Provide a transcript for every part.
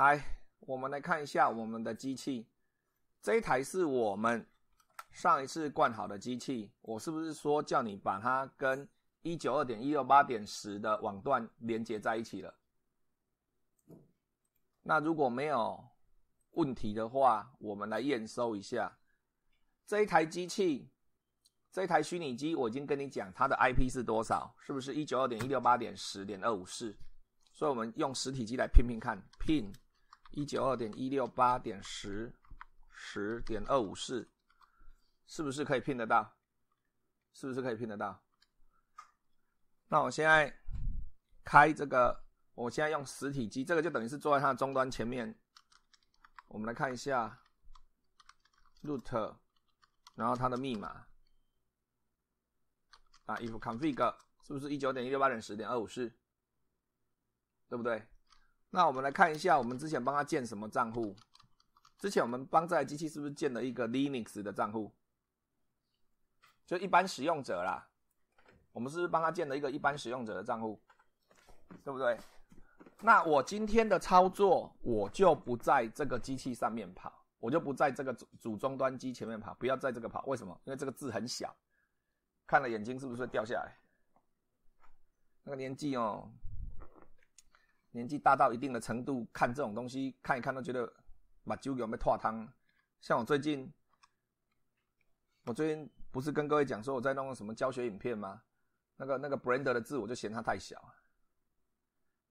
来，我们来看一下我们的机器。这一台是我们上一次灌好的机器，我是不是说叫你把它跟一九二点一六八点十的网段连接在一起了？那如果没有问题的话，我们来验收一下这一台机器，这一台虚拟机我已经跟你讲它的 IP 是多少，是不是一九二点一六八点十点二五四？所以我们用实体机来拼拼看，拼。一九二点一六八点十十点二五四，是不是可以拼得到？是不是可以拼得到？那我现在开这个，我现在用实体机，这个就等于是坐在它的终端前面。我们来看一下 root，然后它的密码啊，if config 是不是一九点一六八点十点二五四？对不对？那我们来看一下，我们之前帮他建什么账户？之前我们帮这台机器是不是建了一个 Linux 的账户？就一般使用者啦。我们是不是帮他建了一个一般使用者的账户？对不对？那我今天的操作，我就不在这个机器上面跑，我就不在这个主主终端机前面跑，不要在这个跑。为什么？因为这个字很小，看了眼睛是不是会掉下来？那个年纪哦。年纪大到一定的程度，看这种东西看一看都觉得把酒给我们烫汤。像我最近，我最近不是跟各位讲说我在弄什么教学影片吗？那个那个 brander 的字我就嫌它太小，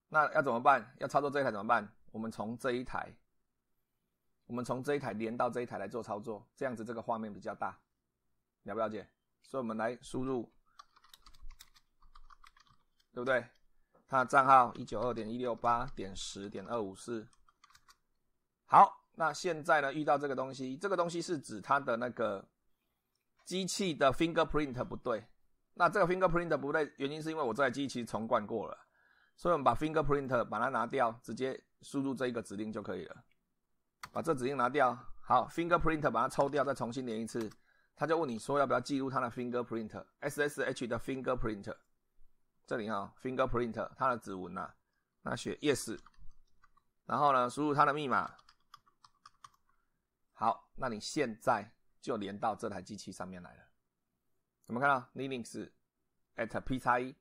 那要怎么办？要操作这一台怎么办？我们从这一台，我们从这一台连到这一台来做操作，这样子这个画面比较大，了不了解？所以我们来输入，对不对？它账号一九二点一六八点十点二五四。好，那现在呢遇到这个东西，这个东西是指它的那个机器的 fingerprint 不对。那这个 fingerprint 不对，原因是因为我这台机器重灌过了，所以我们把 fingerprint 把它拿掉，直接输入这一个指令就可以了。把这指令拿掉，好，fingerprint 把它抽掉，再重新连一次，它就问你说要不要记录它的 fingerprint，SSH 的 fingerprint。这里哈 f i n g e r p r i n t 它的指纹啊，那写 yes，然后呢，输入它的密码，好，那你现在就连到这台机器上面来了。我们看到 Linux at p 叉一？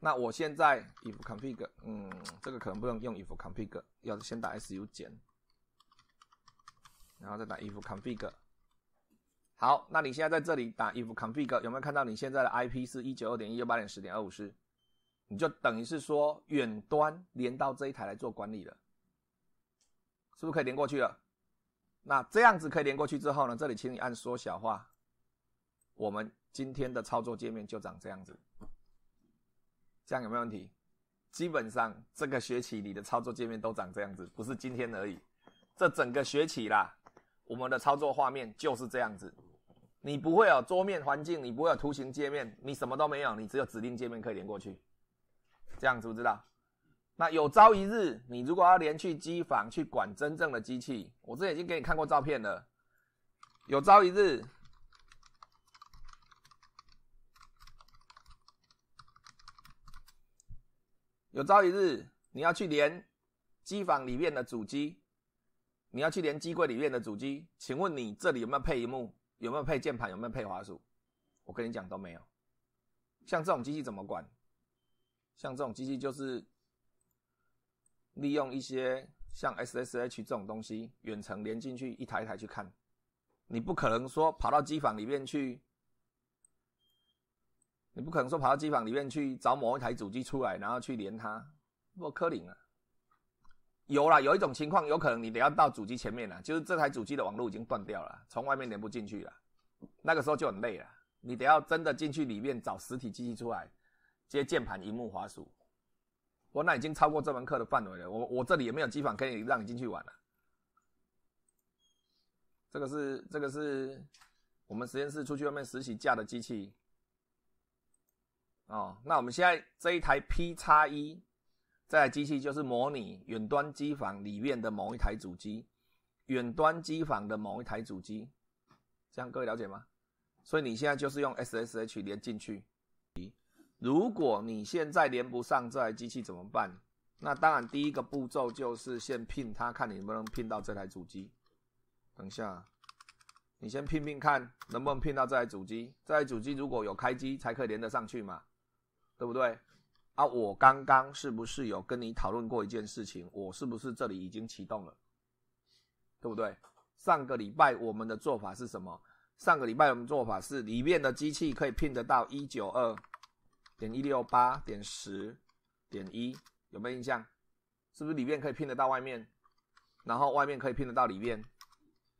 那我现在 ifconfig，嗯，这个可能不能用 ifconfig，要先打 su 减，然后再打 ifconfig。好，那你现在在这里打 ifconfig，有没有看到你现在的 IP 是一九二点一六八点十点二五四？你就等于是说远端连到这一台来做管理了，是不是可以连过去了？那这样子可以连过去之后呢？这里请你按缩小化，我们今天的操作界面就长这样子，这样有没有问题？基本上这个学期你的操作界面都长这样子，不是今天而已，这整个学期啦，我们的操作画面就是这样子。你不会有桌面环境你不会有图形界面，你什么都没有，你只有指令界面可以连过去。这样知不知道？那有朝一日，你如果要连去机房去管真正的机器，我这已经给你看过照片了。有朝一日，有朝一日你要去连机房里面的主机，你要去连机柜里面的主机，请问你这里有没有配荧幕？有没有配键盘？有没有配滑鼠？我跟你讲都没有。像这种机器怎么管？像这种机器就是利用一些像 SSH 这种东西远程连进去一台一台去看，你不可能说跑到机房里面去，你不可能说跑到机房里面去找某一台主机出来然后去连它，多磕林啊！有了，有一种情况有可能你得要到主机前面了，就是这台主机的网络已经断掉了，从外面连不进去了，那个时候就很累了，你得要真的进去里面找实体机器出来。接键盘、屏幕、滑鼠，我那已经超过这门课的范围了。我我这里也没有机房可以让你进去玩了。这个是这个是我们实验室出去外面实习架的机器。哦，那我们现在这一台 P 叉一，台机器就是模拟远端机房里面的某一台主机，远端机房的某一台主机。这样各位了解吗？所以你现在就是用 SSH 连进去。如果你现在连不上这台机器怎么办？那当然，第一个步骤就是先聘他，看你能不能聘到这台主机。等一下，你先聘聘看，能不能聘到这台主机？这台主机如果有开机，才可以连得上去嘛，对不对？啊，我刚刚是不是有跟你讨论过一件事情？我是不是这里已经启动了？对不对？上个礼拜我们的做法是什么？上个礼拜我们做法是里面的机器可以聘得到一九二。点一六八点十点一有没有印象？是不是里面可以拼得到外面，然后外面可以拼得到里面，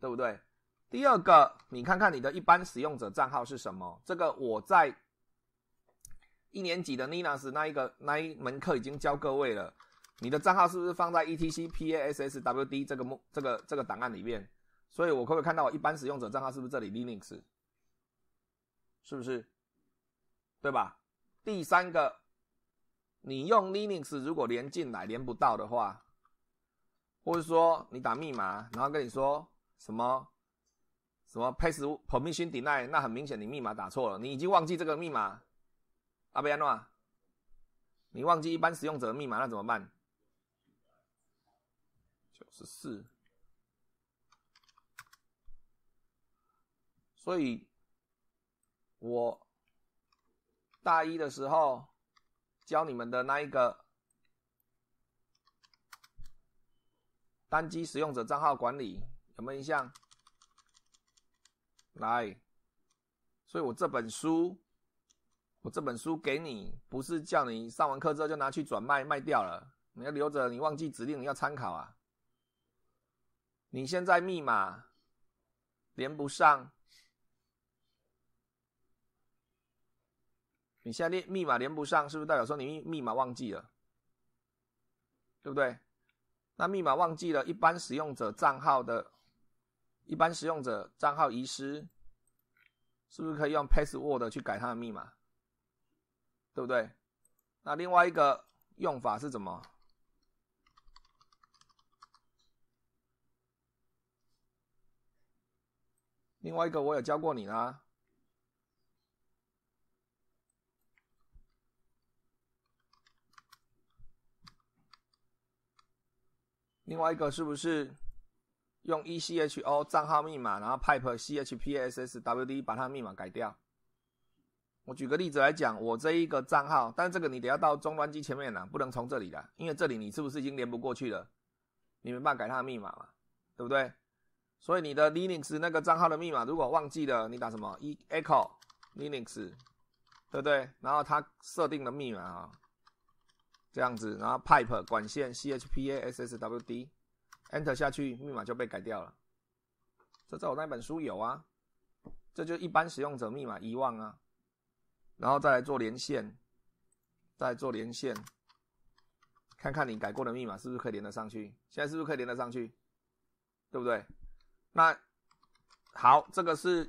对不对？第二个，你看看你的一般使用者账号是什么？这个我在一年级的 Linux 那一个那一门课已经教各位了。你的账号是不是放在 /etc/passwd 这个目这个这个档案里面？所以我可不可以看到我一般使用者账号是不是这里 Linux？是不是？对吧？第三个，你用 Linux 如果连进来连不到的话，或者说你打密码，然后跟你说什么什么 pass permission denied，那很明显你密码打错了，你已经忘记这个密码。阿贝安娜，你忘记一般使用者密码那怎么办？九十四。所以，我。大一的时候教你们的那一个单机使用者账号管理有没有印象？来，所以我这本书，我这本书给你，不是叫你上完课之后就拿去转卖卖掉了，你要留着，你忘记指令要参考啊。你现在密码连不上。你在连密码连不上，是不是代表说你密码忘记了，对不对？那密码忘记了，一般使用者账号的，一般使用者账号遗失，是不是可以用 Password 去改他的密码，对不对？那另外一个用法是怎么？另外一个我有教过你啦。另外一个是不是用 echo 账号密码，然后 pipe c h p s s w d 把它密码改掉？我举个例子来讲，我这一个账号，但这个你得要到终端机前面了，不能从这里了，因为这里你是不是已经连不过去了？你没办法改它的密码嘛，对不对？所以你的 Linux 那个账号的密码如果忘记了，你打什么 echo Linux，对不对？然后它设定的密码啊。这样子，然后 pipe 管线 c h p a s s w d enter 下去，密码就被改掉了。这在我那本书有啊，这就一般使用者密码遗忘啊。然后再来做连线，再做连线，看看你改过的密码是不是可以连得上去？现在是不是可以连得上去？对不对？那好，这个是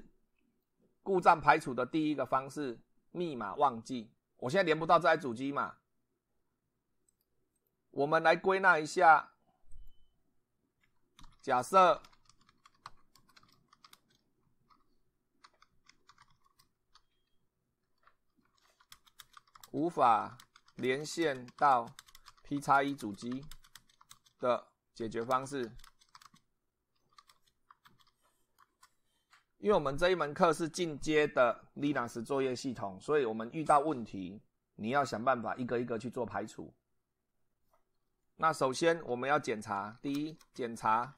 故障排除的第一个方式，密码忘记，我现在连不到这台主机嘛。我们来归纳一下，假设无法连线到 P x 一主机的解决方式，因为我们这一门课是进阶的 Linux 作业系统，所以我们遇到问题，你要想办法一个一个去做排除。那首先我们要检查，第一检查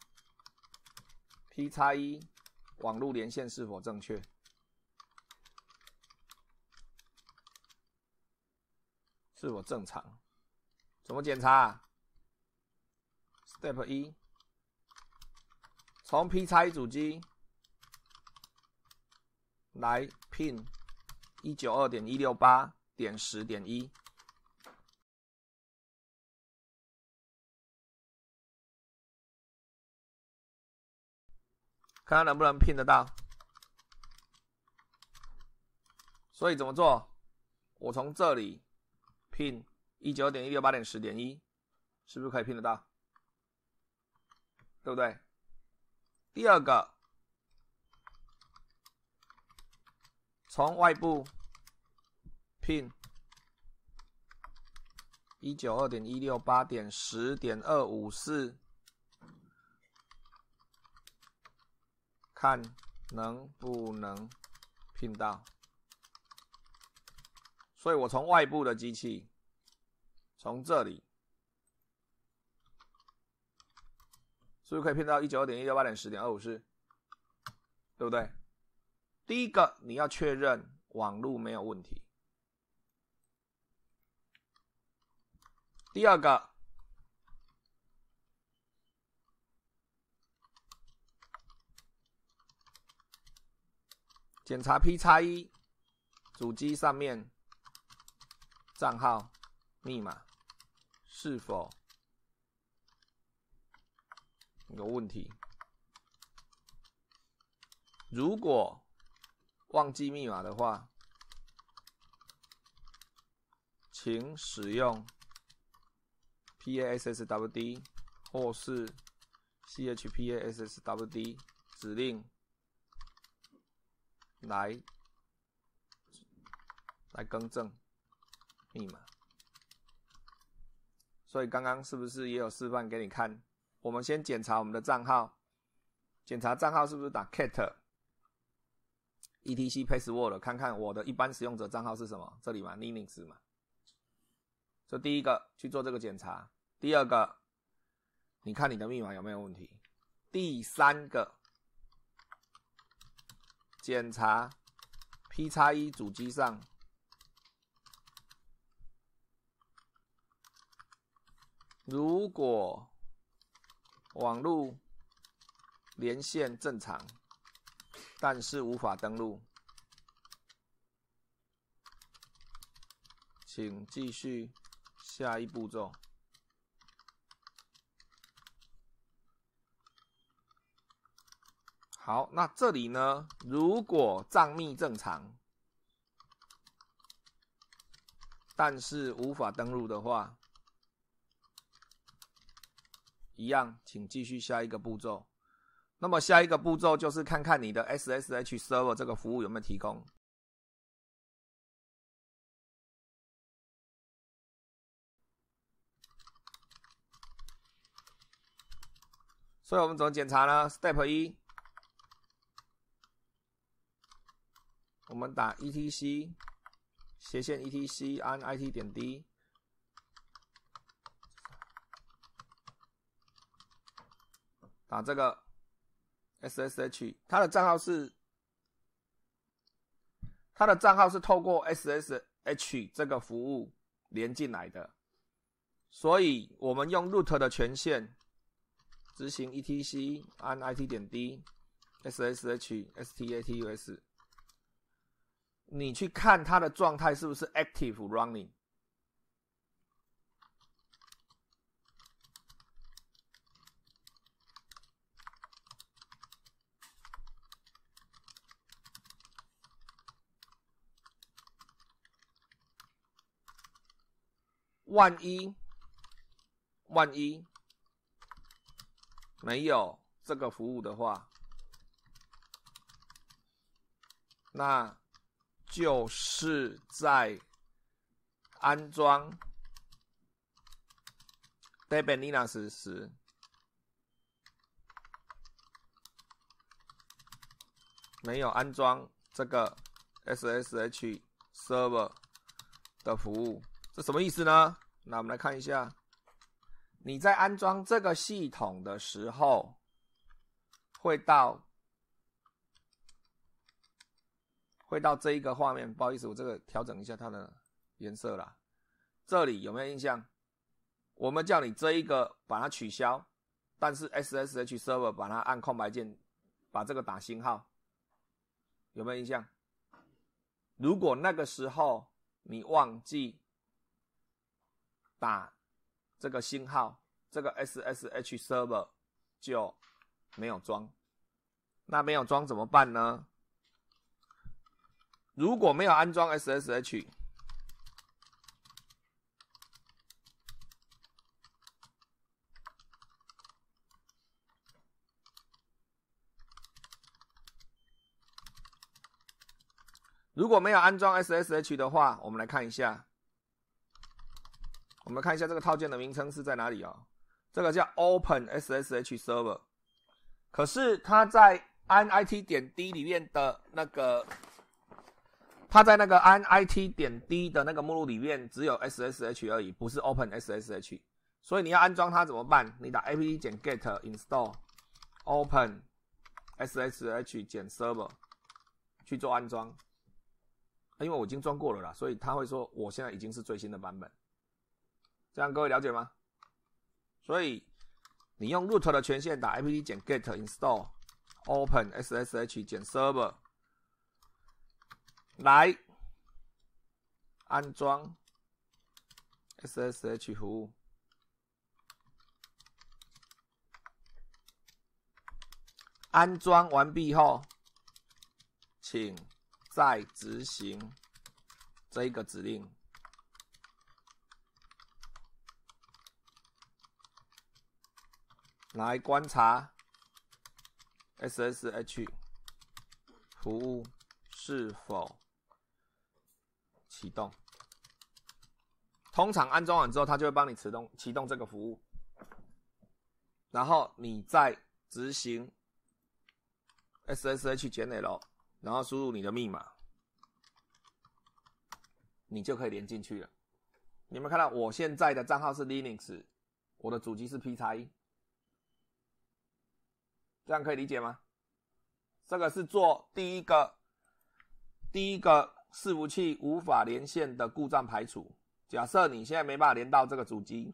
P x 一网络连线是否正确，是否正常？怎么检查？Step 啊一，从 P x 一主机来 pin 一九二点一六八点十点一。看看能不能拼得到，所以怎么做？我从这里拼一九点一六八点十点一，是不是可以拼得到？对不对？第二个，从外部拼一九二点一六八点十点二五四。看能不能拼到，所以我从外部的机器，从这里，是不是可以拼到一九二点一六八点十点二五四，对不对？第一个你要确认网路没有问题，第二个。检查 P x 一主机上面账号密码是否有问题。如果忘记密码的话，请使用 passwd 或是 chpasswd 指令。来，来更正密码。所以刚刚是不是也有示范给你看？我们先检查我们的账号，检查账号是不是打 cat，etc passwd，o r 看看我的一般使用者账号是什么？这里嘛，linux 嘛。这第一个去做这个检查。第二个，你看你的密码有没有问题？第三个。检查 P 叉一主机上，如果网络连线正常，但是无法登录，请继续下一步骤。好，那这里呢？如果账密正常，但是无法登录的话，一样，请继续下一个步骤。那么下一个步骤就是看看你的 SSH server 这个服务有没有提供。所以我们怎么检查呢？Step 一。我们打 /etc 斜线 /etc 按 i t 点 d，打这个 ssh，它的账号是它的账号是透过 ssh 这个服务连进来的，所以我们用 root 的权限执行 /etc 按 i t 点 d ssh s t a t u s。你去看它的状态是不是 active running？万一，万一没有这个服务的话，那。就是在安装 Debian Linux 时，没有安装这个 SSH Server 的服务，这什么意思呢？那我们来看一下，你在安装这个系统的时候，会到。会到这一个画面，不好意思，我这个调整一下它的颜色了。这里有没有印象？我们叫你这一个把它取消，但是 ssh server 把它按空白键，把这个打星号，有没有印象？如果那个时候你忘记打这个星号，这个 ssh server 就没有装，那没有装怎么办呢？如果没有安装 SSH，如果没有安装 SSH 的话，我们来看一下，我们看一下这个套件的名称是在哪里哦？这个叫 Open SSH Server，可是它在 NIT 点 D 里面的那个。它在那个 n i t 点 d 的那个目录里面只有 s s h 而已，不是 open s s h，所以你要安装它怎么办？你打 a p d 减 get install open s s h 减 server 去做安装。因为我已经装过了啦，所以他会说我现在已经是最新的版本。这样各位了解吗？所以你用 root 的权限打 a p d 减 get install open s s h 减 server。来安装 SSH 服务。安装完毕后，请再执行这一个指令，来观察 SSH 服务是否。启动，通常安装完之后，它就会帮你启动启动这个服务，然后你再执行 ssh -l，然后输入你的密码，你就可以连进去了。你们看到我现在的账号是 Linux，我的主机是 p 一，这样可以理解吗？这个是做第一个，第一个。伺服器无法连线的故障排除。假设你现在没办法连到这个主机，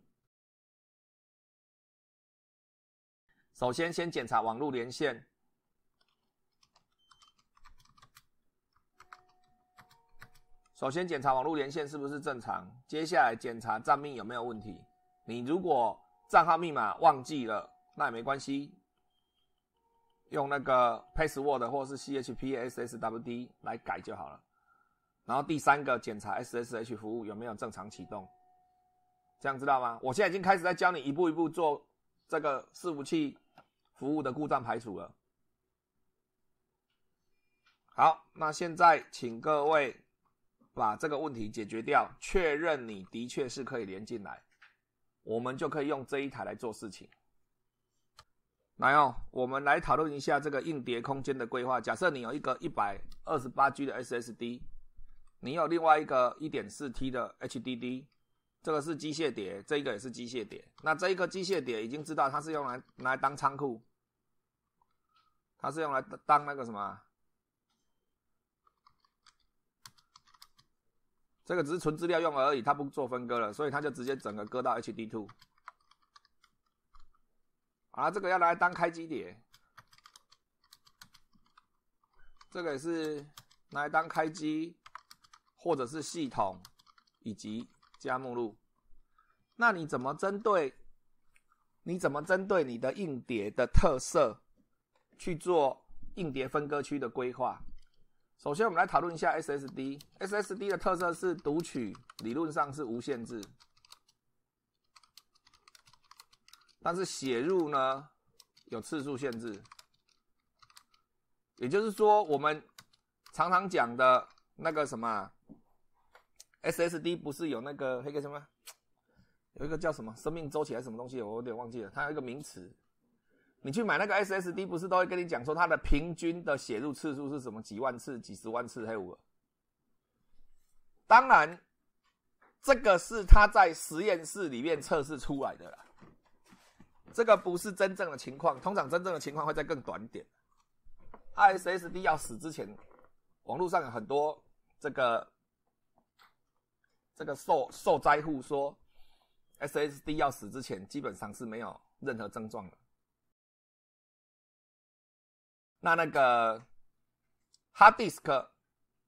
首先先检查网络连线。首先检查网络连线是不是正常，接下来检查账密有没有问题。你如果账号密码忘记了，那也没关系，用那个 password 或是 CHPSSWD 来改就好了。然后第三个，检查 SSH 服务有没有正常启动，这样知道吗？我现在已经开始在教你一步一步做这个伺服器服务的故障排除了。好，那现在请各位把这个问题解决掉，确认你的确是可以连进来，我们就可以用这一台来做事情。来哦，我们来讨论一下这个硬碟空间的规划。假设你有一个一百二十八 G 的 SSD。你有另外一个一点四 T 的 HDD，这个是机械碟，这一个也是机械碟。那这一个机械碟已经知道它是用来拿来当仓库，它是用来当那个什么？这个只是存资料用而已，它不做分割了，所以它就直接整个割到 HDD two。啊，这个要拿来当开机碟，这个也是拿来当开机。或者是系统以及加目录，那你怎么针对？你怎么针对你的硬碟的特色去做硬碟分割区的规划？首先，我们来讨论一下 SSD。SSD 的特色是读取理论上是无限制，但是写入呢有次数限制。也就是说，我们常常讲的那个什么？SSD 不是有那个那个什么，有一个叫什么生命周期还是什么东西，我有点忘记了。它有一个名词，你去买那个 SSD，不是都会跟你讲说它的平均的写入次数是什么几万次、几十万次？还有，当然，这个是它在实验室里面测试出来的啦，这个不是真正的情况。通常真正的情况会在更短点，SSD 要死之前，网络上有很多这个。这个受受灾户说，SSD 要死之前基本上是没有任何症状的。那那个 Hard Disk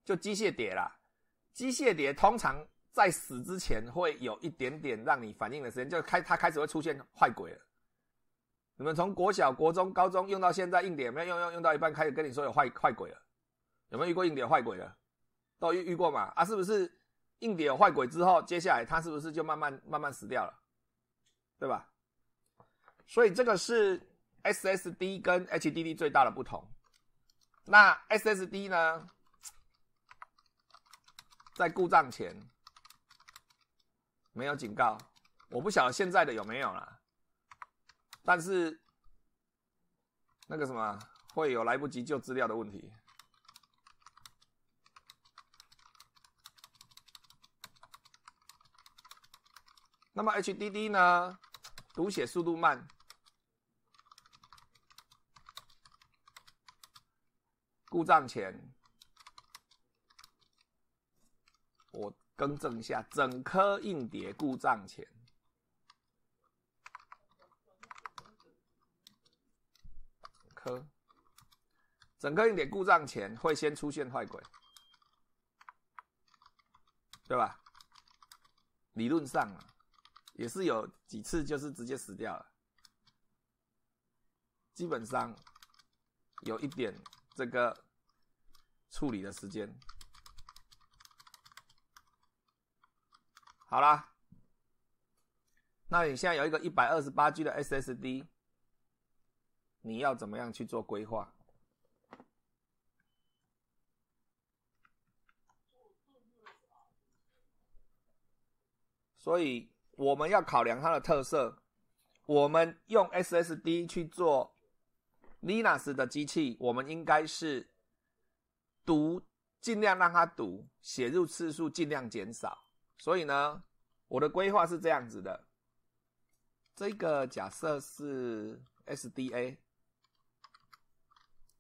就机械碟啦，机械碟通常在死之前会有一点点让你反应的时间，就开它开始会出现坏鬼了。你们从国小、国中、高中用到现在硬碟，没有用用用到一半开始跟你说有坏坏鬼了，有没有遇过硬碟坏鬼了？都遇遇过嘛？啊，是不是？硬碟有坏轨之后，接下来它是不是就慢慢慢慢死掉了，对吧？所以这个是 SSD 跟 HDD 最大的不同。那 SSD 呢，在故障前没有警告，我不晓得现在的有没有了，但是那个什么会有来不及救资料的问题。那么 HDD 呢？读写速度慢，故障前，我更正一下，整颗硬碟故障前，颗，整颗硬碟故障前会先出现坏轨，对吧？理论上啊。也是有几次就是直接死掉了，基本上有一点这个处理的时间。好啦，那你现在有一个一百二十八 G 的 SSD，你要怎么样去做规划？所以。我们要考量它的特色，我们用 SSD 去做 Linux 的机器，我们应该是读尽量让它读，写入次数尽量减少。所以呢，我的规划是这样子的：这个假设是 SDA，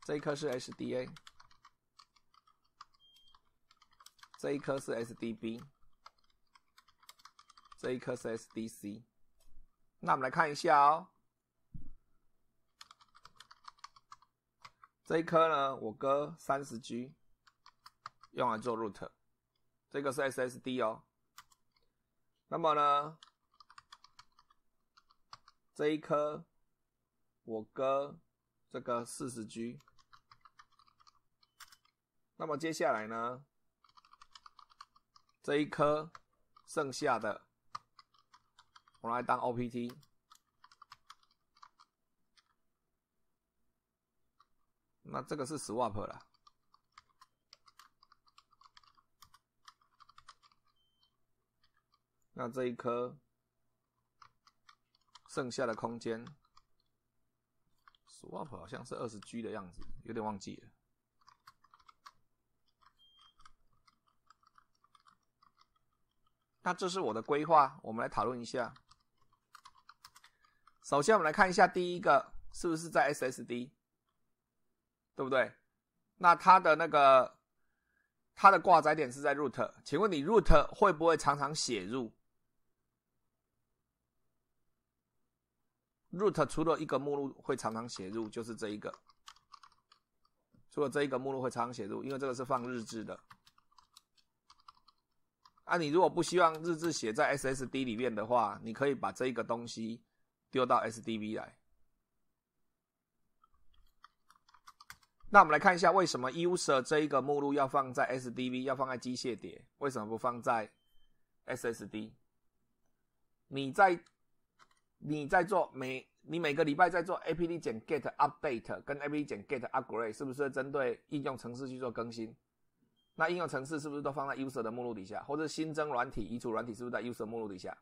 这一颗是 SDA，这一颗是 SDB。这一颗是 SDC，那我们来看一下哦。这一颗呢，我割三十 G，用来做 root，这个是 SSD 哦。那么呢，这一颗我割这个四十 G。那么接下来呢，这一颗剩下的。我来当 OPT，那这个是 Swap 了，那这一颗剩下的空间 Swap 好像是二十 G 的样子，有点忘记了。那这是我的规划，我们来讨论一下。首先，我们来看一下第一个是不是在 SSD，对不对？那它的那个它的挂载点是在 root，请问你 root 会不会常常写入？root 除了一个目录会常常写入，就是这一个，除了这一个目录会常常写入，因为这个是放日志的。啊，你如果不希望日志写在 SSD 里面的话，你可以把这一个东西。丢到 S D V 来。那我们来看一下，为什么 user 这一个目录要放在 S D V，要放在机械碟，为什么不放在 S S D？你在你在做每你每个礼拜在做 A P D 减 Get Update，跟 A P D 减 Get Upgrade，是不是针对应用程式去做更新？那应用程式是不是都放在 user 的目录底下？或者新增软体、移除软体，是不是在 user 目录底下？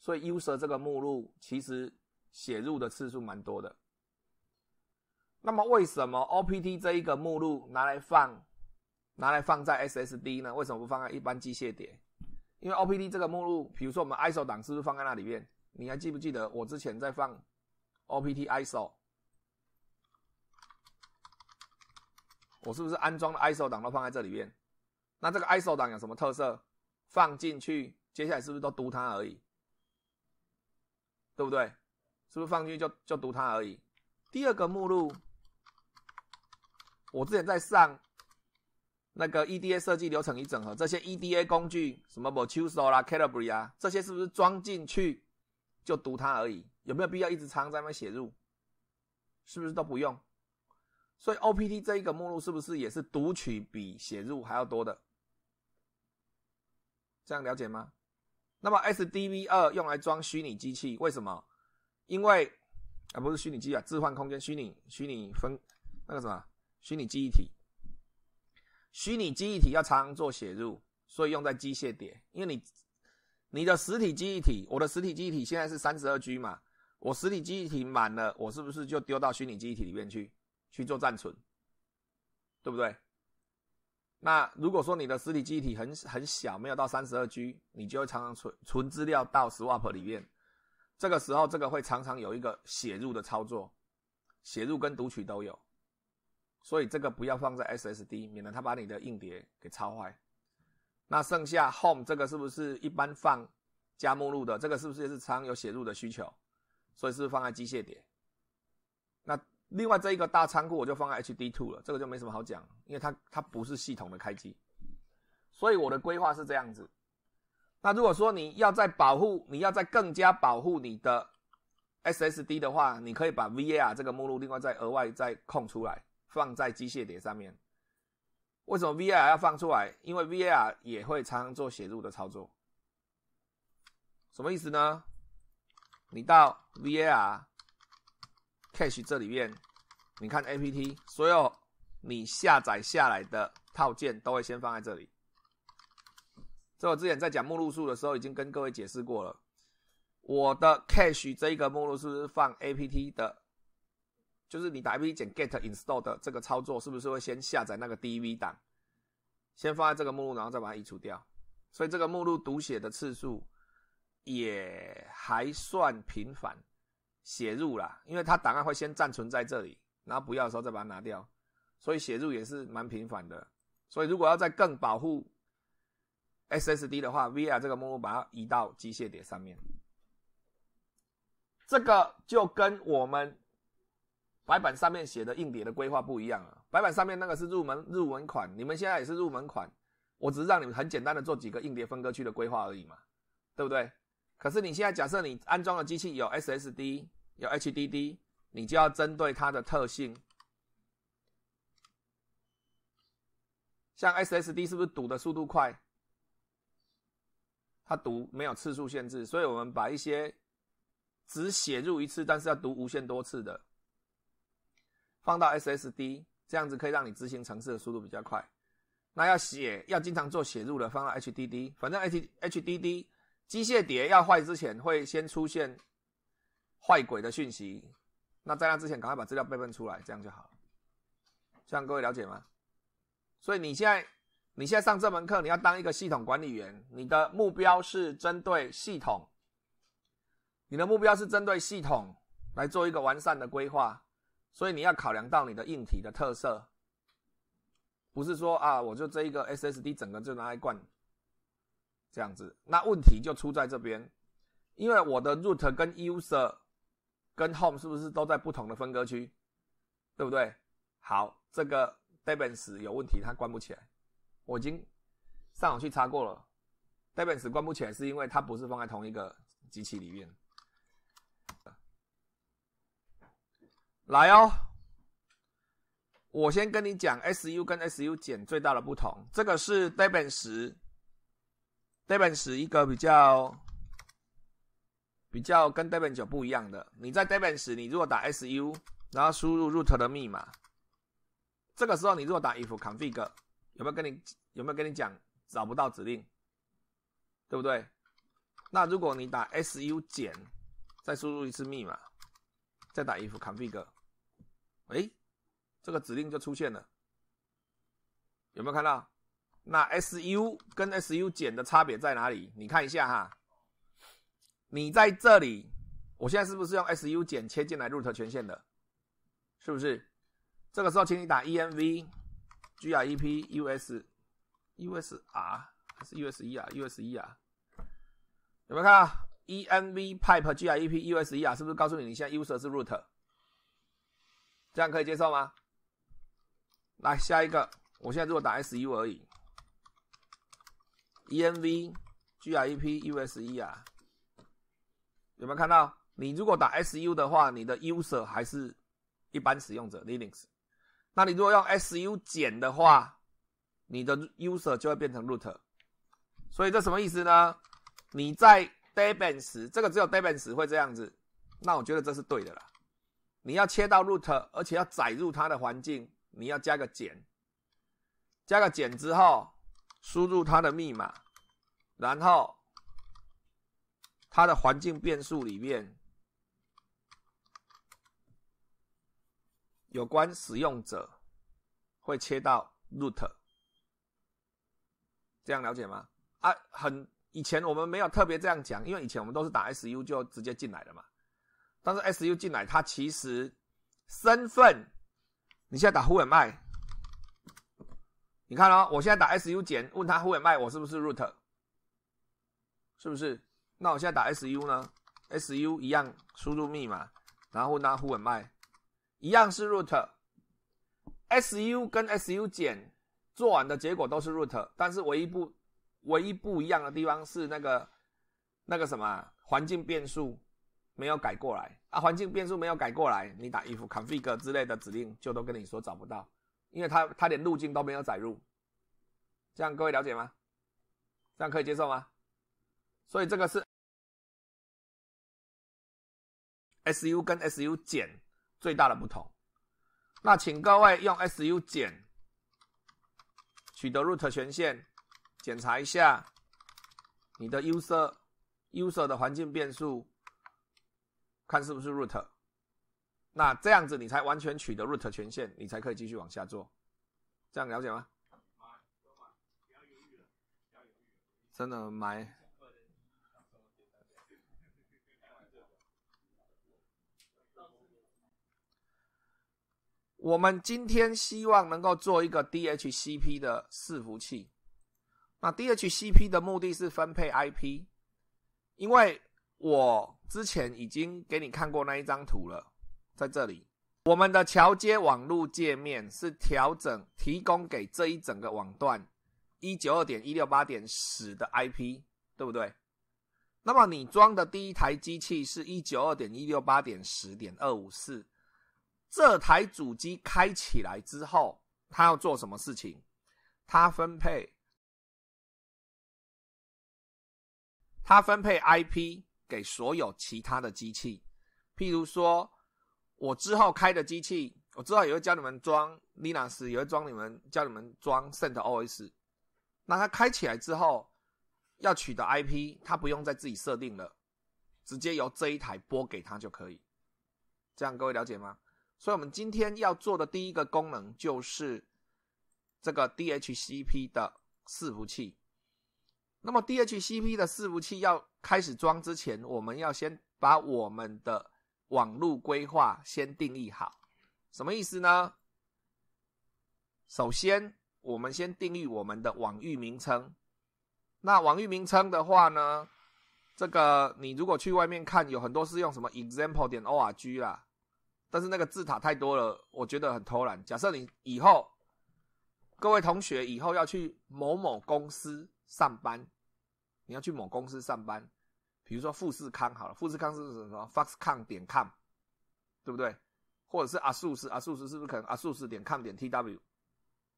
所以 /usr e 这个目录其实写入的次数蛮多的。那么为什么 /opt 这一个目录拿来放拿来放在 SSD 呢？为什么不放在一般机械碟？因为 /opt 这个目录，比如说我们 ISO 档是不是放在那里面？你还记不记得我之前在放 /opt ISO？我是不是安装了 ISO 档都放在这里面？那这个 ISO 档有什么特色？放进去，接下来是不是都读它而已？对不对？是不是放进去就就读它而已？第二个目录，我之前在上那个 EDA 设计流程与整合，这些 EDA 工具什么 m u l t s 啦、c a l i b r i 啊，这些是不是装进去就读它而已？有没有必要一直常在那写入？是不是都不用？所以 OPT 这一个目录是不是也是读取比写入还要多的？这样了解吗？那么 SDV 二用来装虚拟机器，为什么？因为啊不是虚拟机啊，置换空间虚拟虚拟分那个什么虚拟记忆体，虚拟记忆体要常做写入，所以用在机械点。因为你你的实体记忆体，我的实体记忆体现在是三十二 G 嘛，我实体记忆体满了，我是不是就丢到虚拟记忆体里面去去做暂存，对不对？那如果说你的实体机体很很小，没有到三十二 G，你就会常常存存资料到 swap 里面。这个时候，这个会常常有一个写入的操作，写入跟读取都有。所以这个不要放在 SSD，免得它把你的硬碟给抄坏。那剩下 home 这个是不是一般放加目录的？这个是不是也是常有写入的需求？所以是放在机械碟。另外这一个大仓库我就放在 h d two 了，这个就没什么好讲，因为它它不是系统的开机，所以我的规划是这样子。那如果说你要在保护，你要在更加保护你的 ssd 的话，你可以把 var 这个目录另外再额外再空出来，放在机械碟上面。为什么 var 要放出来？因为 var 也会常常做写入的操作。什么意思呢？你到 var。Cache 这里面，你看 A P T 所有你下载下来的套件都会先放在这里。这我之前在讲目录数的时候已经跟各位解释过了。我的 Cache 这一个目录是不是放 A P T 的？就是你打 A P 减 Get Install 的这个操作是不是会先下载那个 D V 档，先放在这个目录，然后再把它移除掉？所以这个目录读写的次数也还算频繁。写入啦，因为它档案会先暂存在这里，然后不要的时候再把它拿掉，所以写入也是蛮频繁的。所以如果要再更保护 SSD 的话，VR 这个目录把它移到机械碟上面，这个就跟我们白板上面写的硬碟的规划不一样了。白板上面那个是入门入门款，你们现在也是入门款，我只是让你们很简单的做几个硬碟分割区的规划而已嘛，对不对？可是你现在假设你安装的机器有 SSD 有 HDD，你就要针对它的特性，像 SSD 是不是读的速度快？它读没有次数限制，所以我们把一些只写入一次但是要读无限多次的放到 SSD，这样子可以让你执行程式的速度比较快。那要写要经常做写入的放到 HDD，反正 H HDD。机械碟要坏之前，会先出现坏鬼的讯息。那在那之前，赶快把资料备份出来，这样就好。这样各位了解吗？所以你现在，你现在上这门课，你要当一个系统管理员。你的目标是针对系统，你的目标是针对系统来做一个完善的规划。所以你要考量到你的硬体的特色，不是说啊，我就这一个 SSD 整个就拿来灌。这样子，那问题就出在这边，因为我的 root 跟 user 跟 home 是不是都在不同的分割区，对不对？好，这个 Debian 有问题，它关不起来。我已经上网去查过了，Debian 关不起来是因为它不是放在同一个机器里面。来哦，我先跟你讲，S U 跟 S U 减最大的不同，这个是 Debian 十。d e v i a n 是一个比较、比较跟 d e v i a n 九不一样的。你在 d e v i a n 时，你如果打 su，然后输入 root 的密码，这个时候你如果打 ifconfig，有没有跟你有没有跟你讲找不到指令，对不对？那如果你打 su 减，再输入一次密码，再打 ifconfig，哎，这个指令就出现了，有没有看到？那 su 跟 su 减的差别在哪里？你看一下哈，你在这里，我现在是不是用 su 减切进来 root 权限的？是不是？这个时候请你打 env g r e p u s u s r 还是 u s e 啊？u s e 啊？有没有看啊？env pipe g r e p u s e 啊？是不是告诉你你现在 user 是 root？这样可以接受吗？来下一个，我现在如果打 su 而已。ENV, G R E P, U S E 啊，有没有看到？你如果打 S U 的话，你的 user 还是一般使用者 Linux。那你如果用 S U 减的话，你的 user 就会变成 root。所以这什么意思呢？你在 Debian 时，这个只有 Debian 时会这样子。那我觉得这是对的啦。你要切到 root，而且要载入它的环境，你要加个减，加个减之后。输入它的密码，然后它的环境变数里面有关使用者会切到 root，这样了解吗？啊，很以前我们没有特别这样讲，因为以前我们都是打 su 就直接进来的嘛。但是 su 进来，它其实身份你现在打 whoami。你看哦，我现在打 su 减，问他 whoami，我是不是 root？是不是？那我现在打 su 呢？su 一样输入密码，然后他 whoami，一样是 root。su 跟 su 减做完的结果都是 root，但是唯一不唯一不一样的地方是那个那个什么环境变数没有改过来啊，环境变数没有改过来，你打 if config 之类的指令就都跟你说找不到。因为它它连路径都没有载入，这样各位了解吗？这样可以接受吗？所以这个是 su 跟 su 减最大的不同。那请各位用 su 减取得 root 权限，检查一下你的 user user 的环境变数，看是不是 root。那这样子你才完全取得 root 权限，你才可以继续往下做，这样了解吗？真的买。我们今天希望能够做一个 DHCP 的伺服器。那 DHCP 的目的是分配 IP，因为我之前已经给你看过那一张图了。在这里，我们的桥接网络界面是调整提供给这一整个网段一九二点一六八点十的 IP，对不对？那么你装的第一台机器是一九二点一六八点十点二五四，这台主机开起来之后，它要做什么事情？它分配，它分配 IP 给所有其他的机器，譬如说。我之后开的机器，我之后也会教你们装 Linux，也会装你们教你们装 CentOS。那它开起来之后，要取的 IP，它不用再自己设定了，直接由这一台拨给它就可以。这样各位了解吗？所以，我们今天要做的第一个功能就是这个 DHCP 的伺服器。那么，DHCP 的伺服器要开始装之前，我们要先把我们的。网路规划先定义好，什么意思呢？首先，我们先定义我们的网域名称。那网域名称的话呢，这个你如果去外面看，有很多是用什么 example 点 org 啦，但是那个字塔太多了，我觉得很偷懒。假设你以后，各位同学以后要去某某公司上班，你要去某公司上班。比如说富士康好了，富士康是什么？foxconn 点 com，对不对？或者是阿素斯，阿素斯是不是可能阿素斯点 com 点 tw，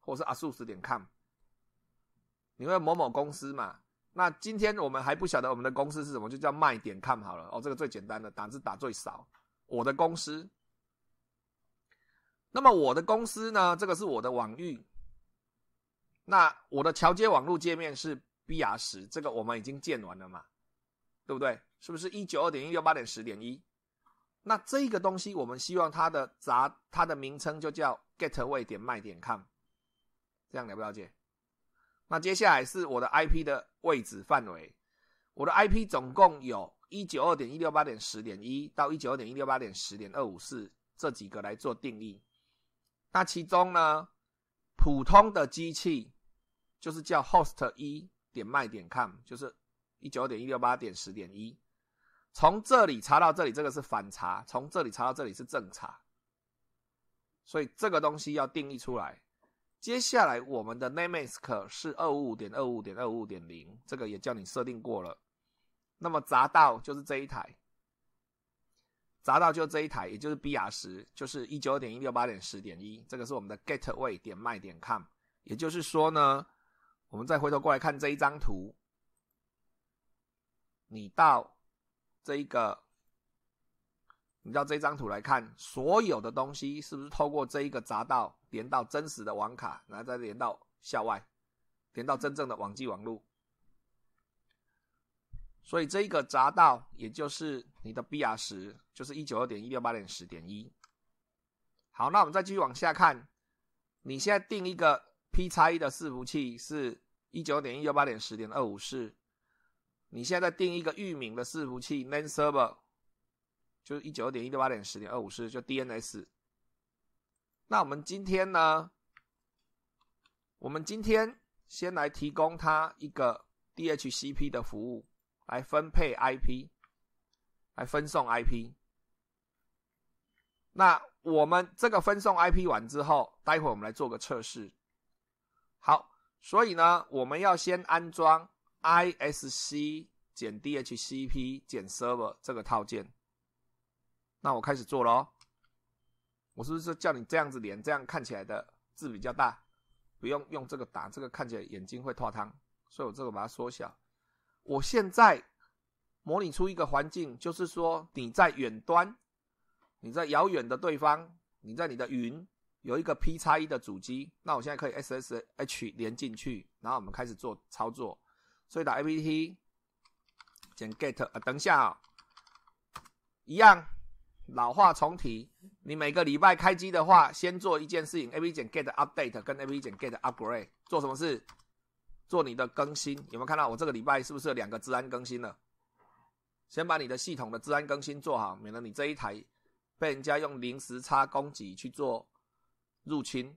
或者是阿素斯点 com？因为某某公司嘛，那今天我们还不晓得我们的公司是什么，就叫卖点 com 好了哦，这个最简单的，打字打最少。我的公司，那么我的公司呢？这个是我的网域，那我的桥接网络界面是 br 十，这个我们已经建完了嘛？对不对？是不是一九二点一六八点十点一？那这个东西我们希望它的杂，它的名称就叫 getway 点卖点 com，这样了不了解？那接下来是我的 IP 的位置范围，我的 IP 总共有一九二点一六八点十点一到一九二点一六八点十点二五四这几个来做定义。那其中呢，普通的机器就是叫 host 一点卖点 com，就是。一九点一六八点十点一，从这里查到这里，这个是反查；从这里查到这里是正查。所以这个东西要定义出来。接下来我们的 name i s k 是二五五点二五点二五五点零，这个也叫你设定过了。那么匝道就是这一台，匝道就这一台，也就是 B R 十，就是一九点一六八点十点一，这个是我们的 gateway 点卖点 com。也就是说呢，我们再回头过来看这一张图。你到这一个，你到这张图来看，所有的东西是不是透过这一个匝道连到真实的网卡，然后再连到校外，连到真正的网际网路？所以这一个匝道，也就是你的 BR 十，就是一九二点一六八点十点一。好，那我们再继续往下看，你现在定一个 P x 一的伺服器是一九点一六八点十点二五四。你现在定一个域名的伺服器，name server，就是一九点一六八点十点二五四，就 DNS。那我们今天呢，我们今天先来提供它一个 DHCP 的服务，来分配 IP，来分送 IP。那我们这个分送 IP 完之后，待会我们来做个测试。好，所以呢，我们要先安装。ISC 减 DHCP 减 Server 这个套件，那我开始做咯。我是不是叫你这样子连？这样看起来的字比较大，不用用这个打，这个看起来眼睛会脱汤。所以我这个把它缩小。我现在模拟出一个环境，就是说你在远端，你在遥远的对方，你在你的云有一个 P 叉一的主机。那我现在可以 SSH 连进去，然后我们开始做操作。所以打 A p T 减 Get 啊，等一下啊，一样，老话重提。你每个礼拜开机的话，先做一件事情，A p 减 Get Update 跟 A p 减 Get Upgrade 做什么事？做你的更新。有没有看到我这个礼拜是不是两个治安更新了？先把你的系统的治安更新做好，免得你这一台被人家用临时差供给去做入侵，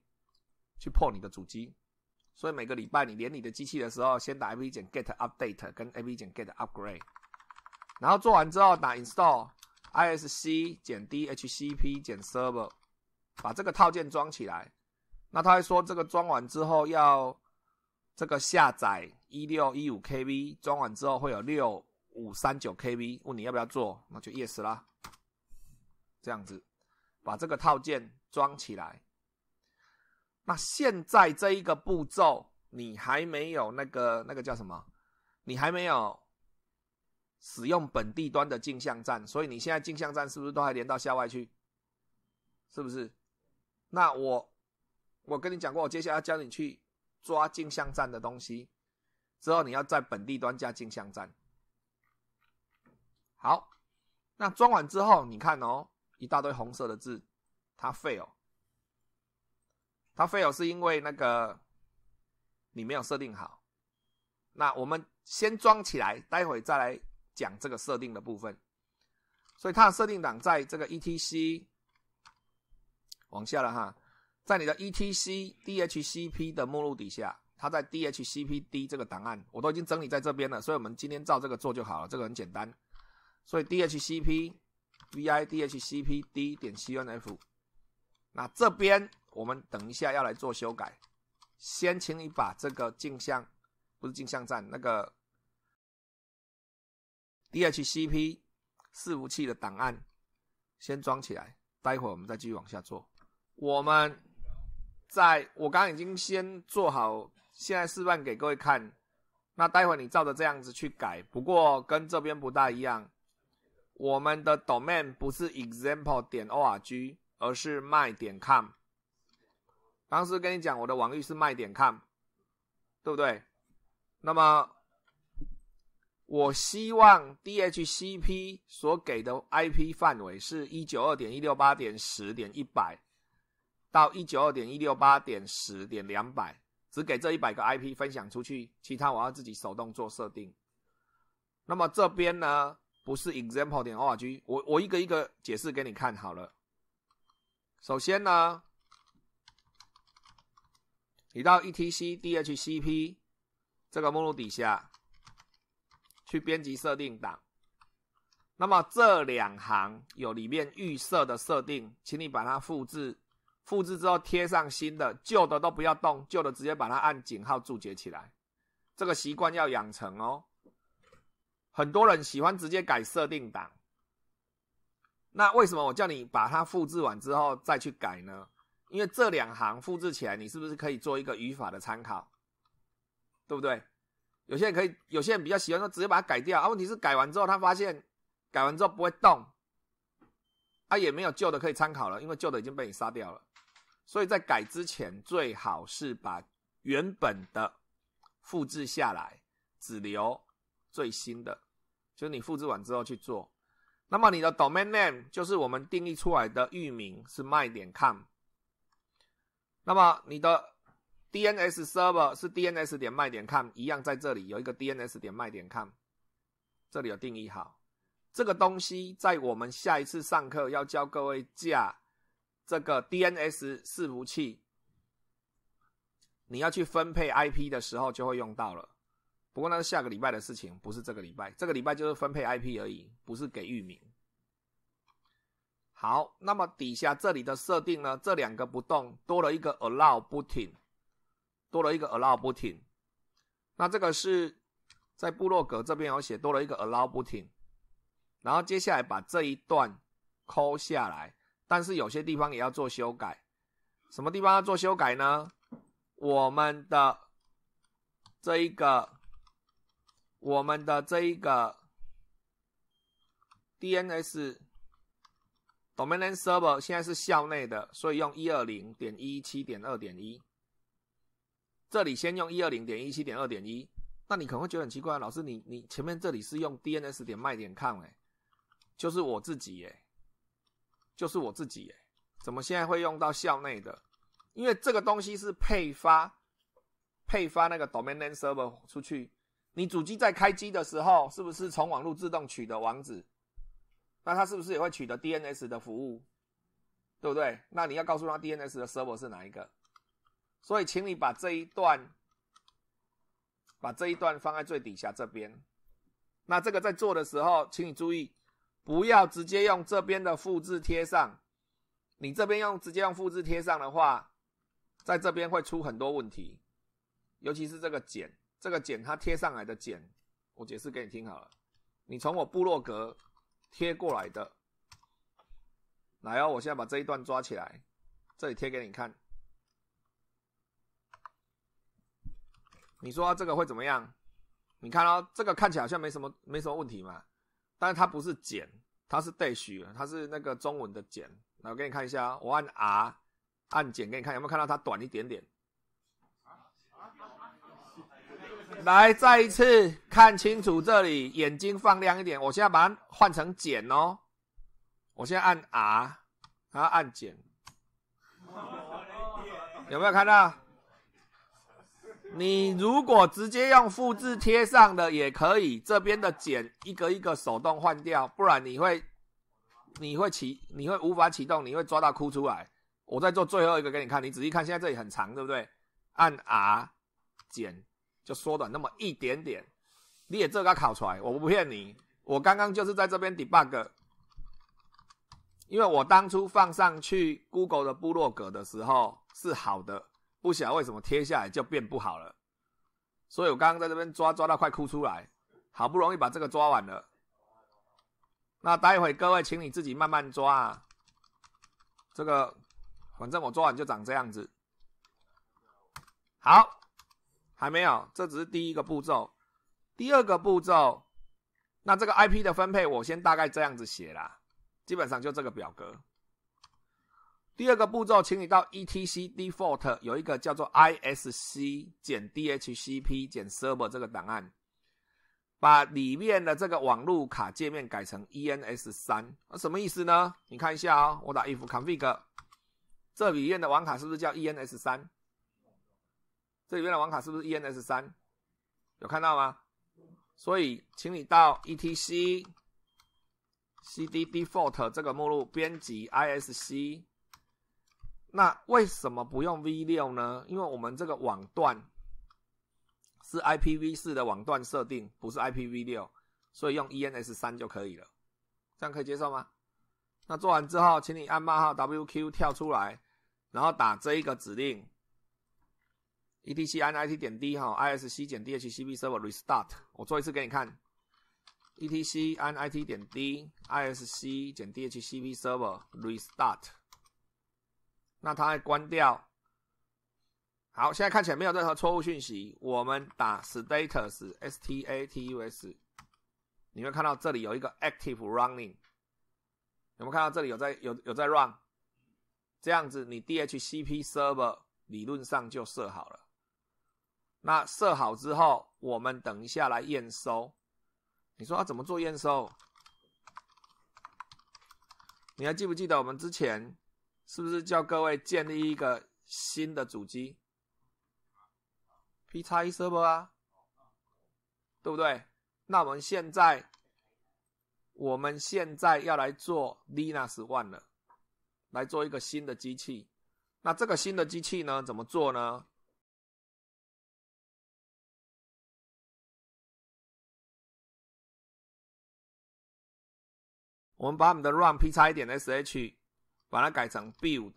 去破你的主机。所以每个礼拜你连你的机器的时候，先打 A V 减 Get Update 跟 A V 减 Get Upgrade，然后做完之后打 Install I S C 减 D H C P 减 Server，把这个套件装起来。那他还说这个装完之后要这个下载一六一五 K B，装完之后会有六五三九 K B，问你要不要做，那就 Yes 啦。这样子把这个套件装起来。那现在这一个步骤，你还没有那个那个叫什么？你还没有使用本地端的镜像站，所以你现在镜像站是不是都还连到校外去？是不是？那我我跟你讲过，我接下来教你去抓镜像站的东西，之后你要在本地端加镜像站。好，那装完之后，你看哦，一大堆红色的字，它废哦。它 fail 是因为那个你没有设定好。那我们先装起来，待会再来讲这个设定的部分。所以它的设定档在这个 /etc，往下了哈，在你的 /etc/dhcp 的目录底下，它在 dhcpd 这个档案我都已经整理在这边了，所以我们今天照这个做就好了，这个很简单。所以 dhcpvi dhcpd 点 c n f 那这边。我们等一下要来做修改，先请你把这个镜像，不是镜像站那个 DHCP 伺服器的档案先装起来，待会我们再继续往下做。我们在我刚刚已经先做好，现在示范给各位看。那待会你照着这样子去改，不过跟这边不大一样。我们的 domain 不是 example 点 org，而是 my 点 com。当时跟你讲，我的网域是卖点 .com，对不对？那么我希望 DHCP 所给的 IP 范围是192.168.10.100到192.168.10.200，只给这一百个 IP 分享出去，其他我要自己手动做设定。那么这边呢，不是 example 点 org，我我一个一个解释给你看好了。首先呢。你到 /etc/dhcp 这个目录底下，去编辑设定档。那么这两行有里面预设的设定，请你把它复制，复制之后贴上新的，旧的都不要动，旧的直接把它按井号注解起来。这个习惯要养成哦。很多人喜欢直接改设定档，那为什么我叫你把它复制完之后再去改呢？因为这两行复制起来，你是不是可以做一个语法的参考，对不对？有些人可以，有些人比较喜欢说直接把它改掉啊。问题是改完之后，他发现改完之后不会动，他也没有旧的可以参考了，因为旧的已经被你杀掉了。所以在改之前，最好是把原本的复制下来，只留最新的，就是你复制完之后去做。那么你的 domain name 就是我们定义出来的域名是麦点 com。那么你的 DNS server 是 DNS 点卖点 com，一样在这里有一个 DNS 点卖点 com，这里有定义好。这个东西在我们下一次上课要教各位架这个 DNS 伺服器，你要去分配 IP 的时候就会用到了。不过那是下个礼拜的事情，不是这个礼拜。这个礼拜就是分配 IP 而已，不是给域名。好，那么底下这里的设定呢？这两个不动，多了一个 allow button，多了一个 allow button。那这个是在部落格这边有写多了一个 allow button。然后接下来把这一段抠下来，但是有些地方也要做修改。什么地方要做修改呢？我们的这一个，我们的这一个 DNS。Domain a Server 现在是校内的，所以用一二零点一七点二点一。这里先用一二零点一七点二点一。那你可能会觉得很奇怪，老师，你你前面这里是用 DNS 点卖点 com 哎，就是我自己哎，就是我自己哎，怎么现在会用到校内的？因为这个东西是配发配发那个 Domain Name Server 出去，你主机在开机的时候是不是从网络自动取的网址？那他是不是也会取得 DNS 的服务，对不对？那你要告诉他 DNS 的 server 是哪一个。所以，请你把这一段，把这一段放在最底下这边。那这个在做的时候，请你注意，不要直接用这边的复制贴上。你这边用直接用复制贴上的话，在这边会出很多问题，尤其是这个剪，这个剪它贴上来的剪，我解释给你听好了。你从我部落格。贴过来的，来哦！我现在把这一段抓起来，这里贴给你看。你说这个会怎么样？你看哦，这个看起来好像没什么没什么问题嘛，但是它不是剪，它是带虚，它是那个中文的剪，来，我给你看一下，我按 R，按剪给你看，有没有看到它短一点点？来，再一次看清楚这里，眼睛放亮一点。我现在把它换成减哦。我现在按 R，然后按减。有没有看到？你如果直接用复制贴上的也可以，这边的剪一个一个手动换掉，不然你会你会启你会无法启动，你会抓到哭出来。我再做最后一个给你看，你仔细看，现在这里很长，对不对？按 R 剪。就缩短那么一点点，你也这个考出来，我不骗你。我刚刚就是在这边 debug，因为我当初放上去 Google 的部落格的时候是好的，不晓得为什么贴下来就变不好了。所以我刚刚在这边抓抓到快哭出来，好不容易把这个抓完了。那待会各位请你自己慢慢抓，啊。这个反正我抓完就长这样子。好。还没有，这只是第一个步骤。第二个步骤，那这个 IP 的分配我先大概这样子写啦，基本上就这个表格。第二个步骤，请你到 /etc/default 有一个叫做 isc-dhcp-server 减减这个档案，把里面的这个网络卡界面改成 ens3，什么意思呢？你看一下啊，我打 ifconfig，这里面的网卡是不是叫 ens3？这里面的网卡是不是 ens3？有看到吗？所以，请你到 etc, cddefault 这个目录编辑 isc。那为什么不用 v6 呢？因为我们这个网段是 IPv4 的网段设定，不是 IPv6，所以用 ens3 就可以了。这样可以接受吗？那做完之后，请你按冒号 wq 跳出来，然后打这一个指令。e t c n i t 点 d 哈 isc-dhcp-server 减 restart，我做一次给你看。e t c n i t 点 d isc-dhcp-server 减 restart，那它会关掉。好，现在看起来没有任何错误讯息。我们打 status，status，你会看到这里有一个 active running，有没有看到这里有在有有在 run？这样子，你 dhcp server 理论上就设好了。那设好之后，我们等一下来验收。你说要怎么做验收？你还记不记得我们之前是不是叫各位建立一个新的主机？P x server 啊，对不对？那我们现在，我们现在要来做 Linux One 了，来做一个新的机器。那这个新的机器呢，怎么做呢？我们把我们的 run p 点 sh 把它改成 build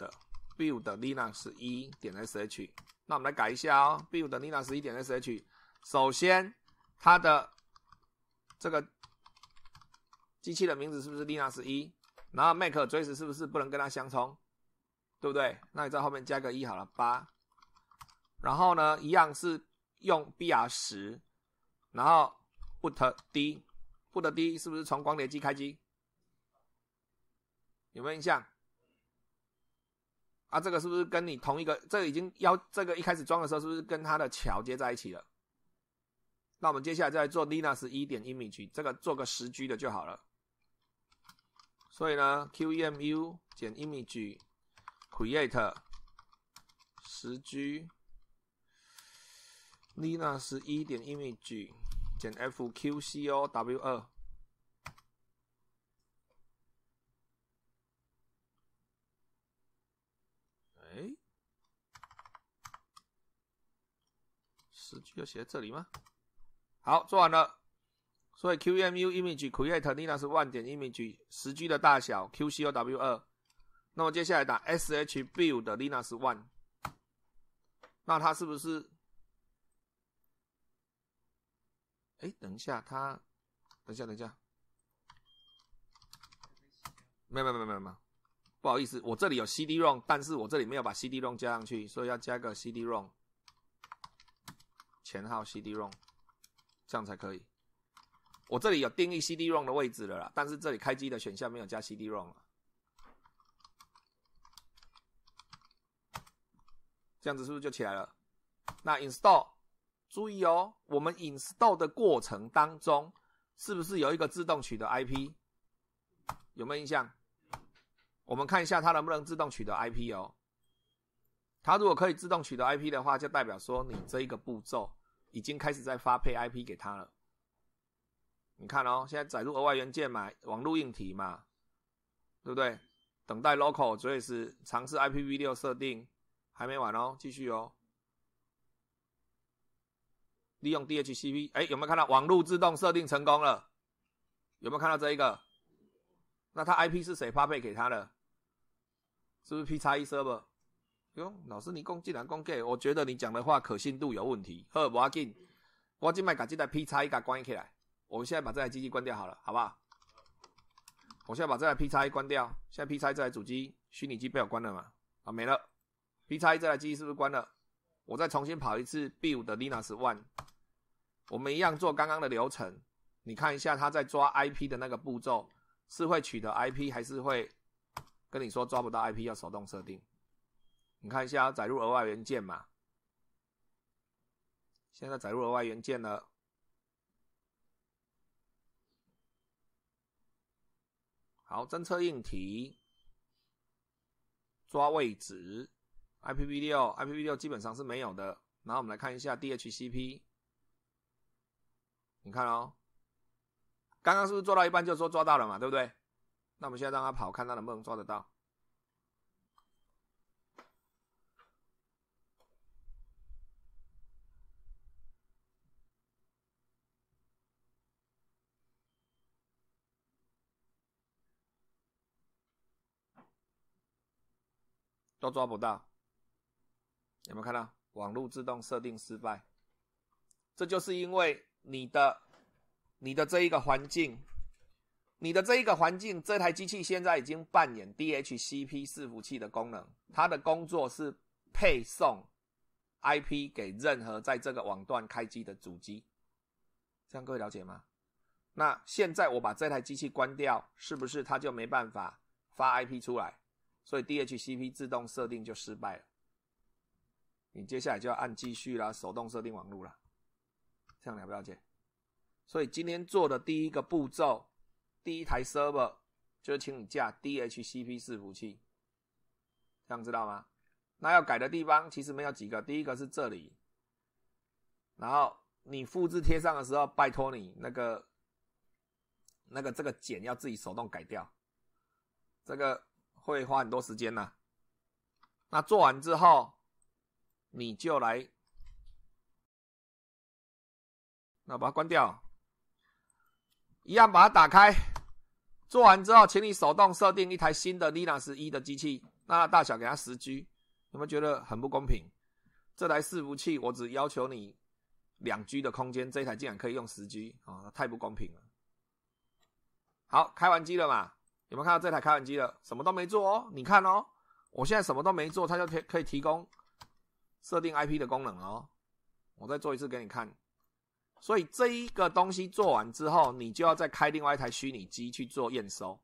build l i n u x 一点 sh，那我们来改一下哦，build l i n u x 一点 sh。首先，它的这个机器的名字是不是 l i n u x 一？然后 make 周围是不是不能跟它相冲，对不对？那你在后面加个一好了八。然后呢，一样是用 br 十，然后 boot d boot d 是不是从光碟机开机？有没有印象？啊，这个是不是跟你同一个？这已经要这个一开始装的时候，是不是跟它的桥接在一起了？那我们接下来再做 l i n u x 一点 image，这个做个十 G 的就好了。所以呢，QEMU 减 image create 十 G l i n u x 一点 image 减 fqcow 二。哎，十 G 要写在这里吗？好，做完了。所以 Q M U Image Create Linux One 点 Image 十 G 的大小 Q C O W 二。那么接下来打 S H Build Linux One。那它是不是？哎，等一下，它，等一下，等一下，没有，没有，没有，没有。不好意思，我这里有 cdrom，但是我这里没有把 cdrom 加上去，所以要加个 cdrom，前号 cdrom，这样才可以。我这里有定义 cdrom 的位置了啦，但是这里开机的选项没有加 cdrom 啊，这样子是不是就起来了？那 install，注意哦，我们 install 的过程当中，是不是有一个自动取得 IP，有没有印象？我们看一下它能不能自动取得 IP 哦。它如果可以自动取得 IP 的话，就代表说你这一个步骤已经开始在发配 IP 给他了。你看哦，现在载入额外元件嘛，网络硬体嘛，对不对？等待 local，所以是尝试 IPv6 设定，还没完哦，继续哦。利用 DHCP，哎，有没有看到网络自动设定成功了？有没有看到这一个？那它 IP 是谁发配给它的？是不是 P 叉一 server？哟，老师，你讲竟然讲 gay，我觉得你讲的话可信度有问题。呵，我进，我进来把这台 P 叉一给关起来。我们现在把这台机器关掉好了，好不好？我现在把这台 P 叉一关掉。现在 P 一这台主机虚拟机被我关了嘛？啊，没了。P 叉一这台机器是不是关了？我再重新跑一次 B 五的 Linux One，我们一样做刚刚的流程。你看一下他在抓 IP 的那个步骤，是会取得 IP 还是会？跟你说抓不到 IP 要手动设定，你看一下载入额外元件嘛，现在载入额外元件了。好，侦测硬体，抓位置，IPv6，IPv6 基本上是没有的。然后我们来看一下 DHCP，你看哦，刚刚是不是做到一半就说抓到了嘛，对不对？那我们现在让它跑，看它能不能抓得到？都抓不到，有没有看到？网络自动设定失败，这就是因为你的、你的这一个环境。你的这一个环境，这台机器现在已经扮演 DHCP 伺服器的功能，它的工作是配送 IP 给任何在这个网段开机的主机。这样各位了解吗？那现在我把这台机器关掉，是不是它就没办法发 IP 出来？所以 DHCP 自动设定就失败了。你接下来就要按继续啦，手动设定网路了。这样了不了解？所以今天做的第一个步骤。第一台 server 就请你架 DHCP 伺服器，这样知道吗？那要改的地方其实没有几个，第一个是这里，然后你复制贴上的时候，拜托你那个、那个这个剪要自己手动改掉，这个会花很多时间呐。那做完之后，你就来，那把它关掉，一样把它打开。做完之后，请你手动设定一台新的 Linux 一的机器，那大小给它十 G。你们觉得很不公平？这台伺服器我只要求你两 G 的空间，这一台竟然可以用十 G 啊，太不公平了。好，开完机了嘛？有没有看到这台开完机了？什么都没做哦。你看哦，我现在什么都没做，它就可可以提供设定 IP 的功能哦。我再做一次给你看。所以这一个东西做完之后，你就要再开另外一台虚拟机去做验收。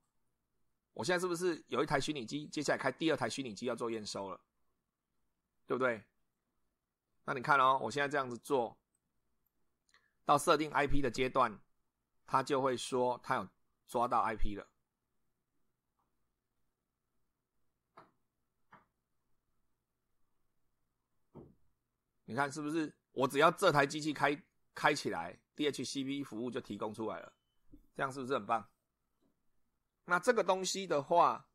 我现在是不是有一台虚拟机？接下来开第二台虚拟机要做验收了，对不对？那你看哦，我现在这样子做到设定 IP 的阶段，他就会说他有抓到 IP 了。你看是不是？我只要这台机器开。开起来，DHCP 服务就提供出来了，这样是不是很棒？那这个东西的话，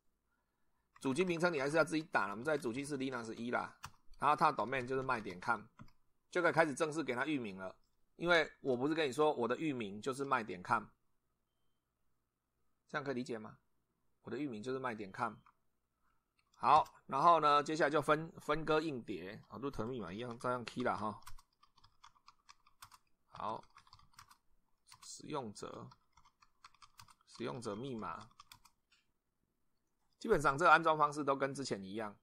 主机名称你还是要自己打我们在主机是 Linux 一啦，然后它的 domain 就是卖点 .com，就可以开始正式给它域名了。因为我不是跟你说我的域名就是卖点 .com，这样可以理解吗？我的域名就是卖点 .com。好，然后呢，接下来就分分割硬碟啊，路由密码一样照样 key 了哈。好，使用者，使用者密码，基本上这个安装方式都跟之前一样。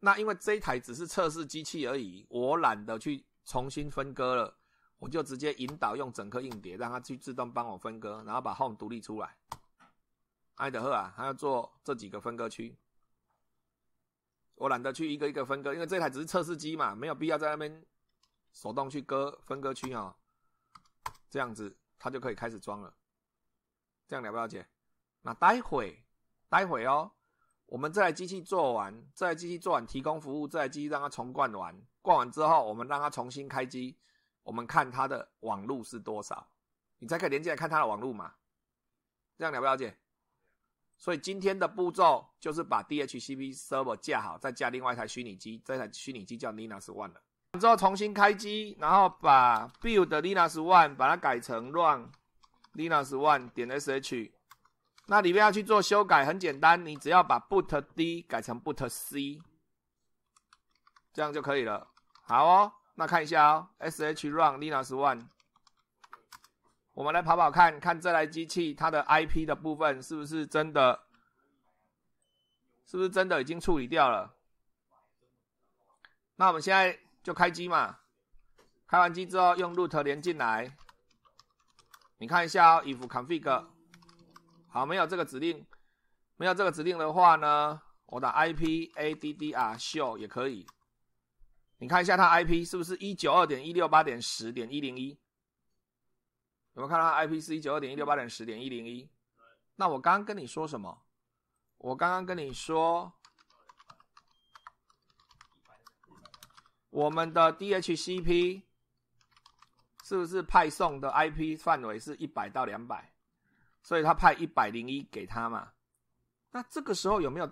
那因为这一台只是测试机器而已，我懒得去重新分割了，我就直接引导用整颗硬碟，让它去自动帮我分割，然后把 Home 独立出来。爱德赫啊，还要做这几个分割区，我懒得去一个一个分割，因为这台只是测试机嘛，没有必要在那边。手动去割分割区啊，这样子它就可以开始装了。这样了不了解？那待会待会哦，我们这台机器做完，这台机器做完提供服务，这台机器让它重灌完，灌完之后我们让它重新开机，我们看它的网路是多少，你才可以连进来看它的网路嘛。这样了不了解？所以今天的步骤就是把 DHCP server 架好，再加另外一台虚拟机，这台虚拟机叫 Ninas One 了。之后重新开机，然后把 build linux one 把它改成 run linux one 点 sh，那里面要去做修改，很简单，你只要把 boot d 改成 boot c，这样就可以了。好哦，那看一下哦，sh run linux one，我们来跑跑看看这台机器它的 IP 的部分是不是真的，是不是真的已经处理掉了？那我们现在。就开机嘛，开完机之后用 root 连进来，你看一下哦，ifconfig，好，没有这个指令，没有这个指令的话呢，我打 ip addr show 也可以，你看一下它 ip 是不是一九二点一六八点十点一零一，有没有看到 ip 是九二点一六八点十点一零一？那我刚刚跟你说什么？我刚刚跟你说。我们的 DHCP 是不是派送的 IP 范围是一百到两百，所以他派一百零一给他嘛？那这个时候有没有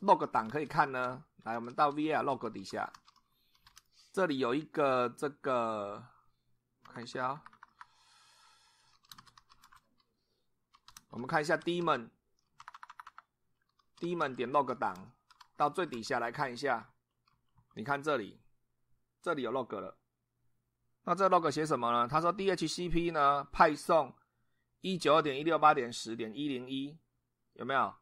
log 档可以看呢？来，我们到 VR log 底下，这里有一个这个，看一下啊，我们看一下 Dmon，Dmon 点 log 档到最底下来看一下，你看这里。这里有 log 了，那这 log 写什么呢？他说 DHCP 呢派送一九二点一六八点十点一零一，有没有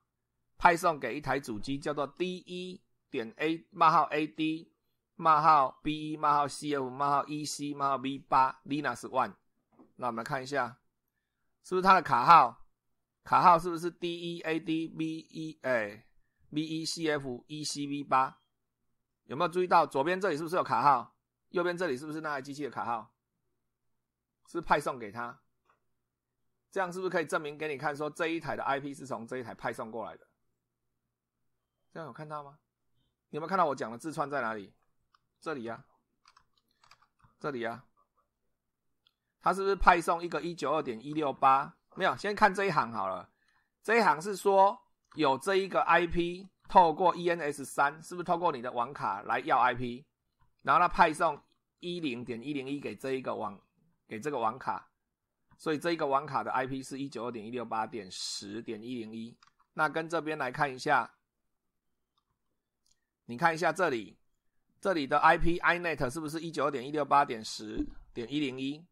派送给一台主机叫做 d 一点 a 冒号 a d 冒号 b 一冒号 c f 冒号 e c 冒号 v 八 linux one。那我们来看一下，是不是它的卡号？卡号是不是 d 一 a d V 一哎 V 一 c f e c v 八？有没有注意到左边这里是不是有卡号？右边这里是不是那台机器的卡号？是派送给他，这样是不是可以证明给你看，说这一台的 IP 是从这一台派送过来的？这样有看到吗？你有没有看到我讲的自串在哪里？这里呀，这里呀，他是不是派送一个一九二点一六八？没有，先看这一行好了，这一行是说有这一个 IP 透过 ENS 三，是不是透过你的网卡来要 IP？然后他派送一零点一零一给这一个网，给这个网卡，所以这一个网卡的 IP 是一九二点一六八点十点一零一。那跟这边来看一下，你看一下这里，这里的 IP inet 是不是一九点一六八点十点一零一？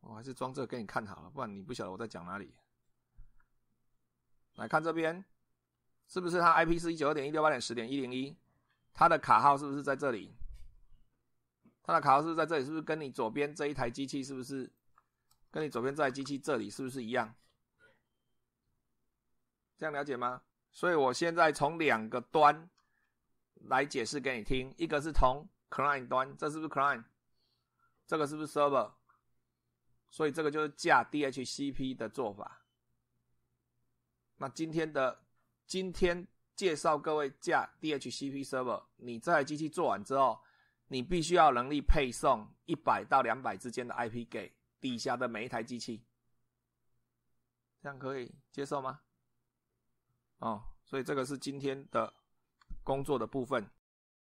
我还是装这给你看好了，不然你不晓得我在讲哪里。来看这边。是不是它 IP 是一九二点一六八点十点一零一？它的卡号是不是在这里？它的卡号是在这里，是不是跟你左边这一台机器是不是跟你左边这台机器这里是不是一样？这样了解吗？所以我现在从两个端来解释给你听，一个是从 client 端，这是不是 client？这个是不是 server？所以这个就是架 DHCP 的做法。那今天的。今天介绍各位架 DHCP server，你这台机器做完之后，你必须要能力配送一百到两百之间的 IP 给底下的每一台机器，这样可以接受吗？哦，所以这个是今天的工作的部分。